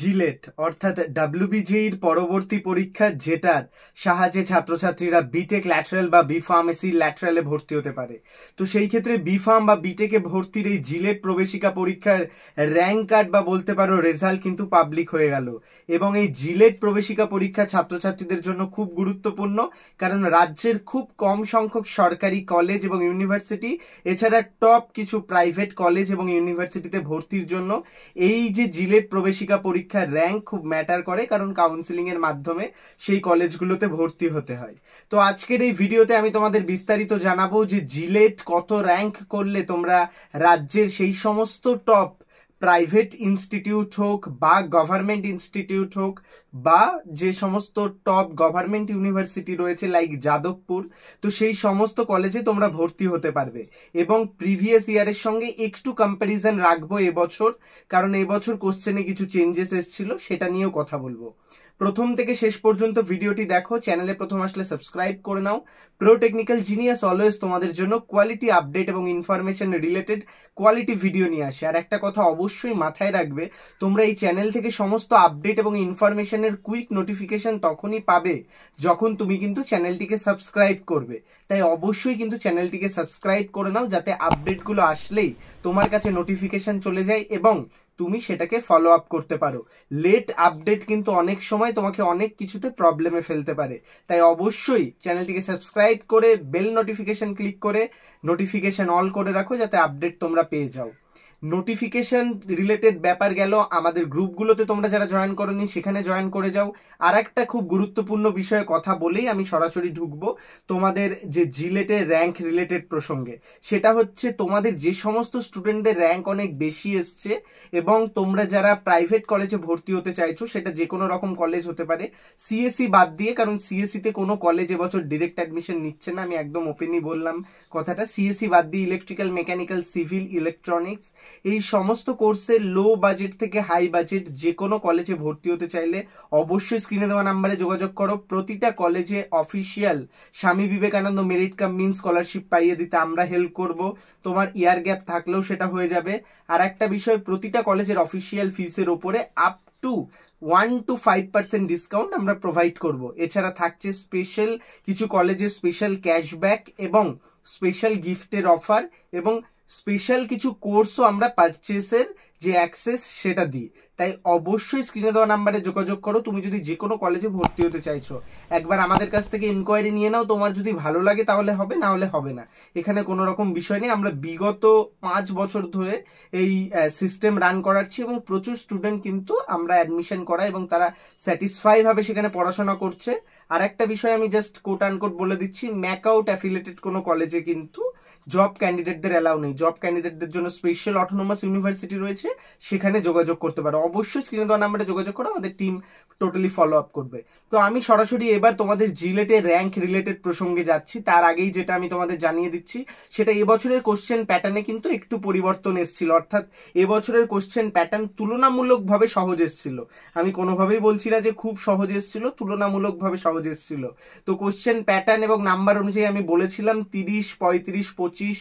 JELET অর্থাৎ ডাব্লিউবিজির পরবর্তী পরীক্ষা যেটার সাহায্যে ছাত্রছাত্রীরা বিটেক ল্যাটারাল বা বি ফার্মেসি ল্যাটারালে ভর্তি হতে পারে তো সেই ক্ষেত্রে বি ফার্ম বা বিটেকে ভর্তির এই জিলেট প্রবেশিকা পরীক্ষার র্যাঙ্ক কার্ড বা বলতে পারো রেজাল্ট কিন্তু পাবলিক হয়ে গেল এবং এই জিলেট প্রবেশিকা পরীক্ষা ছাত্রছাত্রীদের জন্য খুব গুরুত্বপূর্ণ কারণ রাজ্যের খুব কম সংখ্যক সরকারি কলেজ এবং ইউনিভার্সিটি এছাড়া টপ কিছু প্রাইভেট কলেজ এবং ইউনিভার্সিটিতে ভর্তির জন্য এই যে জিলেট প্রবেশিকা পরীক্ষা পরীক্ষার র্যাঙ্ক খুব ম্যাটার করে কারণ কাউন্সিলিংয়ের মাধ্যমে সেই কলেজগুলোতে ভর্তি হতে হয় তো আজকের এই ভিডিওতে আমি তোমাদের বিস্তারিত জানাবো যে জিলেট কত র্যাঙ্ক করলে তোমরা রাজ্যের সেই সমস্ত টপ প্রাইভেট ইনস্টিটিউট হোক বা গভর্নমেন্ট ইনস্টিটিউট হোক বা যে সমস্ত টপ গভর্নমেন্ট ইউনিভার্সিটি রয়েছে লাইক যাদবপুর তো সেই সমস্ত কলেজে তোমরা ভর্তি হতে পারবে এবং প্রিভিয়াস ইয়ারের সঙ্গে একটু কম্প্যারিজন রাখবো এবছর কারণ এবছর কোশ্চেনে কিছু চেঞ্জেস এসেছিল সেটা নিয়েও কথা বলবো প্রথম থেকে শেষ পর্যন্ত ভিডিওটি দেখো চ্যানেলে প্রথম আসলে সাবস্ক্রাইব করে নাও প্রো টেকনিক্যাল জিনিয়াস অলওয়েজ তোমাদের জন্য কোয়ালিটি আপডেট এবং ইনফরমেশন রিলেটেড কোয়ালিটি ভিডিও নিয়ে আসে আর একটা কথা অবশ্যই মাথায় রাখবে তোমরা এই চ্যানেল থেকে সমস্ত আপডেট এবং ইনফরমেশনের কুইক নোটিফিকেশন তখনই পাবে যখন তুমি কিন্তু চ্যানেলটিকে সাবস্ক্রাইব করবে তাই অবশ্যই কিন্তু চ্যানেলটিকে সাবস্ক্রাইব করে নাও যাতে আপডেটগুলো আসলেই তোমার কাছে নোটিফিকেশন চলে যায় এবং তুমি সেটাকে ফলো আপ করতে পারো লেট আপডেট কিন্তু অনেক সময় তোমাকে অনেক কিছুতে প্রবলেমে ফেলতে পারে তাই অবশ্যই চ্যানেলটিকে সাবস্ক্রাইব করে বেল নোটিফিকেশান ক্লিক করে নোটিফিকেশান অল করে রাখো যাতে আপডেট তোমরা পেয়ে যাও নোটিফিকেশান রিলেটেড ব্যাপার গেল আমাদের গ্রুপগুলোতে তোমরা যারা জয়েন করনি সেখানে জয়েন করে যাও আর একটা খুব গুরুত্বপূর্ণ বিষয়ে কথা বলেই আমি সরাসরি ঢুকবো তোমাদের যে জিলেটের র্যাঙ্ক রিলেটেড প্রসঙ্গে সেটা হচ্ছে তোমাদের যে সমস্ত স্টুডেন্টদের র্যাঙ্ক অনেক বেশি এসছে এবং তোমরা যারা প্রাইভেট কলেজে ভর্তি হতে চাইছো সেটা যে কোনো রকম কলেজ হতে পারে সিএসসি e বাদ দিয়ে কারণ সিএসসিতে e কোনো কলেজ এবছর ডিরেক্ট অ্যাডমিশন নিচ্ছে না আমি একদম ওপেনই বললাম কথাটা সিএসসি e বাদ দিয়ে ইলেকট্রিক্যাল মেকানিক্যাল সিভিল ইলেকট্রনিক্স এই সমস্ত কোর্সে লো বাজেট থেকে হাই বাজেট যে কোনো কলেজে ভর্তি হতে চাইলে অবশ্যই স্ক্রিনে দেওয়া নাম্বারে যোগাযোগ করো প্রতিটা কলেজে official Swami Vivekananda merit cum means scholarship পাইয়ে দিতে আমরা হেল্প করব তোমার ইয়ার গ্যাপ থাকলেও সেটা হয়ে যাবে আর একটা বিষয় প্রতিটা কলেজের অফিসিয়াল ফিসের ওপরে up to one two five percent discount আমরা প্রোভাইড করব এছাড়া থাকছে স্পেশাল কিছু কলেজের স্পেশাল ক্যাশব্যাক এবং স্পেশাল গিফটের অফার এবং স্পেশাল কিছু কোর্সও আমরা পারচেসের যে অ্যাক্সেস সেটা দিই তাই অবশ্যই স্ক্রিনে দেওয়া নাম্বারে যোগাযোগ করো তুমি যদি যে কোনো কলেজে ভর্তি হতে চাইছো একবার আমাদের কাছ থেকে ইনকোয়ারি নিয়ে নাও তোমার যদি ভালো লাগে তাহলে হবে না হলে হবে না এখানে কোনো রকম বিষয় নেই আমরা বিগত পাঁচ বছর ধরে এই সিস্টেম রান করাচ্ছি এবং প্রচুর স্টুডেন্ট কিন্তু আমরা অ্যাডমিশন করা এবং তারা স্যাটিসফাইভাবে সেখানে পড়াশোনা করছে আর একটা বিষয় আমি জাস্ট কোট আনকোট বলে দিচ্ছি ম্যাকআউট অ্যাফিলেটেড কোনো কলেজে কিন্তু জব ক্যান্ডিডেটদের অ্যালাউ নেই জব ক্যান্ডিডেটদের জন্য স্পেশাল অটোনোমাস ইউনিভার্সিটি রয়েছে আছে সেখানে যোগাযোগ করতে পারো অবশ্যই স্ক্রিনে দেওয়া নাম্বারে যোগাযোগ করো আমাদের টিম টোটালি ফলো আপ করবে তো আমি সরাসরি এবার তোমাদের জিলেটে র্যাঙ্ক রিলেটেড প্রসঙ্গে যাচ্ছি তার আগেই যেটা আমি তোমাদের জানিয়ে দিচ্ছি সেটা এবছরের কোশ্চেন প্যাটার্নে কিন্তু একটু পরিবর্তন এসেছিল অর্থাৎ এবছরের কোশ্চেন প্যাটার্ন তুলনামূলকভাবে সহজ এসেছিল আমি কোনোভাবেই বলছি না যে খুব সহজ এসেছিল তুলনামূলকভাবে সহজ এসেছিল তো কোশ্চেন প্যাটার্ন এবং নাম্বার অনুযায়ী আমি বলেছিলাম তিরিশ পঁয়ত্রিশ পঁচিশ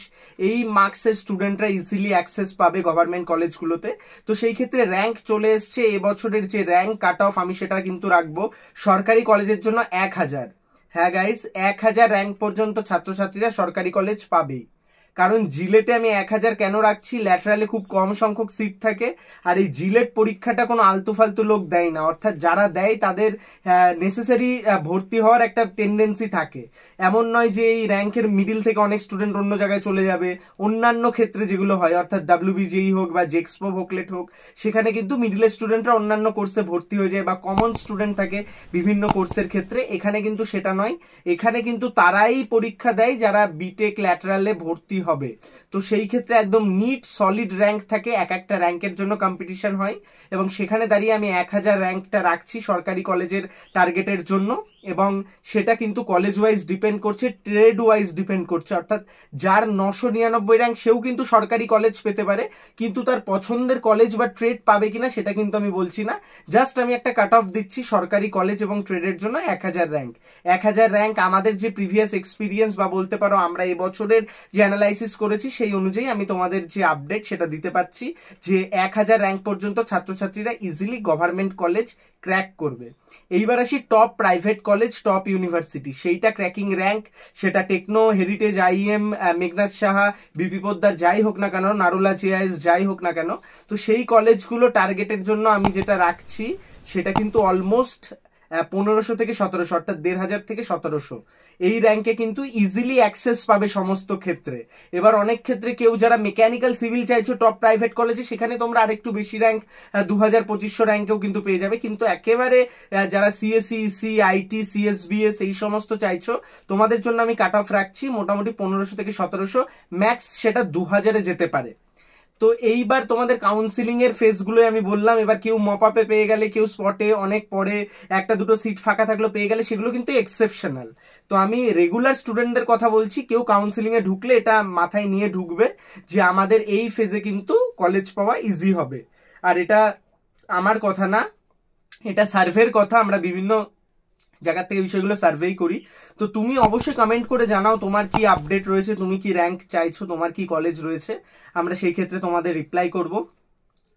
এই মার্কসের স্টুডেন্টরা ইজিলি অ্যাক্সেস পাবে গভর্নমেন্ট কলেজগুলো ভিডিওতে তো সেই ক্ষেত্রে র্যাঙ্ক চলে এসছে এবছরের যে র্যাঙ্ক কাট অফ আমি সেটা কিন্তু রাখবো সরকারি কলেজের জন্য এক হাজার হ্যাঁ গাইস এক হাজার র্যাঙ্ক পর্যন্ত ছাত্রছাত্রীরা সরকারি কলেজ পাবেই কারণ জিলেটে আমি এক হাজার কেন রাখছি ল্যাটারালে খুব কম সংখ্যক সিট থাকে আর এই জিলেট পরীক্ষাটা কোনো আলতু ফালতু লোক দেয় না অর্থাৎ যারা দেয় তাদের নেসেসারি ভর্তি হওয়ার একটা টেন্ডেন্সি থাকে এমন নয় যে এই র্যাঙ্কের মিডিল থেকে অনেক স্টুডেন্ট অন্য জায়গায় চলে যাবে অন্যান্য ক্ষেত্রে যেগুলো হয় অর্থাৎ ডাব্লিউবিজেই e হোক বা জেক্সপো ভোকলেট e হোক সেখানে কিন্তু মিডিলের স্টুডেন্টরা অন্যান্য কোর্সে ভর্তি হয়ে যায় বা কমন স্টুডেন্ট থাকে বিভিন্ন কোর্সের ক্ষেত্রে এখানে কিন্তু সেটা নয় এখানে কিন্তু তারাই পরীক্ষা দেয় যারা বিটেক ল্যাটারালে ভর্তি হবে তো সেই ক্ষেত্রে একদম নিট সলিড র্যাঙ্ক থাকে এক একটা র্যাঙ্কের জন্য কম্পিটিশন হয় এবং সেখানে দাঁড়িয়ে আমি এক হাজার র্যাঙ্কটা রাখছি সরকারি কলেজের টার্গেটের জন্য এবং সেটা কিন্তু কলেজ ওয়াইজ ডিপেন্ড করছে ট্রেড ওয়াইজ ডিপেন্ড করছে অর্থাৎ যার নশো নিরানব্বই র্যাঙ্ক সেও কিন্তু সরকারি কলেজ পেতে পারে কিন্তু তার পছন্দের কলেজ বা ট্রেড পাবে কিনা সেটা কিন্তু আমি বলছি না জাস্ট আমি একটা কাট অফ দিচ্ছি সরকারি কলেজ এবং ট্রেডের জন্য এক হাজার র্যাঙ্ক এক হাজার র্যাঙ্ক আমাদের যে প্রিভিয়াস এক্সপিরিয়েন্স বা বলতে পারো আমরা এবছরের যে অ্যানালাইসিস করেছি সেই অনুযায়ী আমি তোমাদের যে আপডেট সেটা দিতে পাচ্ছি যে এক হাজার র্যাঙ্ক পর্যন্ত ছাত্রছাত্রীরা ইজিলি গভর্নমেন্ট কলেজ ক্র্যাক করবে এইবার আসি top private college top university সেইটা ক্র্যাকিং র্যাঙ্ক সেটা Techno Heritage IM Meghnad Saha BP Poddar যাই হোক না কেন নারুলা জেআইএস যাই হোক না কেন তো সেই কলেজগুলো টার্গেটের জন্য আমি যেটা রাখছি সেটা কিন্তু অলমোস্ট পনেরোশো থেকে সতেরোশো অর্থাৎ দেড় হাজার থেকে সতেরোশো এই র্যাঙ্কে কিন্তু ইজিলি অ্যাক্সেস পাবে সমস্ত ক্ষেত্রে এবার অনেক ক্ষেত্রে কেউ যারা মেকানিক্যাল সিভিল চাইছো টপ প্রাইভেট কলেজে সেখানে তোমরা আরেকটু বেশি র্যাঙ্ক দু হাজার পঁচিশশো র্যাঙ্কেও কিন্তু পেয়ে যাবে কিন্তু একেবারে যারা সিএসইসি আইটি সিএসবিএস এই সমস্ত চাইছো তোমাদের জন্য আমি কাট অফ রাখছি মোটামুটি পনেরোশো থেকে সতেরোশো ম্যাক্স সেটা দু হাজারে যেতে পারে তো এইবার তোমাদের এর ফেসগুলোই আমি বললাম এবার কেউ মপাপে পেয়ে গেলে কেউ স্পটে অনেক পরে একটা দুটো সিট ফাঁকা থাকলো পেয়ে গেলে সেগুলো কিন্তু এক্সেপশনাল তো আমি রেগুলার স্টুডেন্টদের কথা বলছি কেউ কাউন্সিলিংয়ে ঢুকলে এটা মাথায় নিয়ে ঢুকবে যে আমাদের এই ফেজে কিন্তু কলেজ পাওয়া ইজি হবে আর এটা আমার কথা না এটা সার্ভের কথা আমরা বিভিন্ন জায়গার থেকে বিষয়গুলো সার্ভেই করি তো তুমি অবশ্যই কমেন্ট করে জানাও তোমার কি আপডেট রয়েছে তুমি কি র্যাঙ্ক চাইছো তোমার কি কলেজ রয়েছে আমরা সেই ক্ষেত্রে তোমাদের রিপ্লাই করব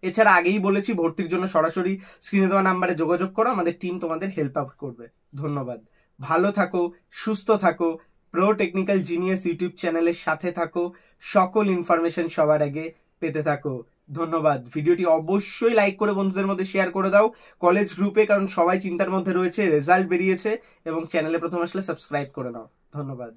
এছাড়া আগেই বলেছি ভর্তির জন্য সরাসরি স্ক্রিনে দেওয়া নাম্বারে যোগাযোগ করো আমাদের টিম তোমাদের হেল্প আউট করবে ধন্যবাদ ভালো থাকো সুস্থ থাকো প্রো টেকনিক্যাল জিনিয়াস ইউটিউব চ্যানেলের সাথে থাকো সকল ইনফরমেশন সবার আগে পেতে থাকো ধন্যবাদ ভিডিওটি অবশ্যই লাইক করে বন্ধুদের মধ্যে শেয়ার করে দাও কলেজ গ্রুপে কারণ সবাই চিন্তার মধ্যে রয়েছে রেজাল্ট বেরিয়েছে এবং চ্যানেলে প্রথম আসলে সাবস্ক্রাইব করে নাও ধন্যবাদ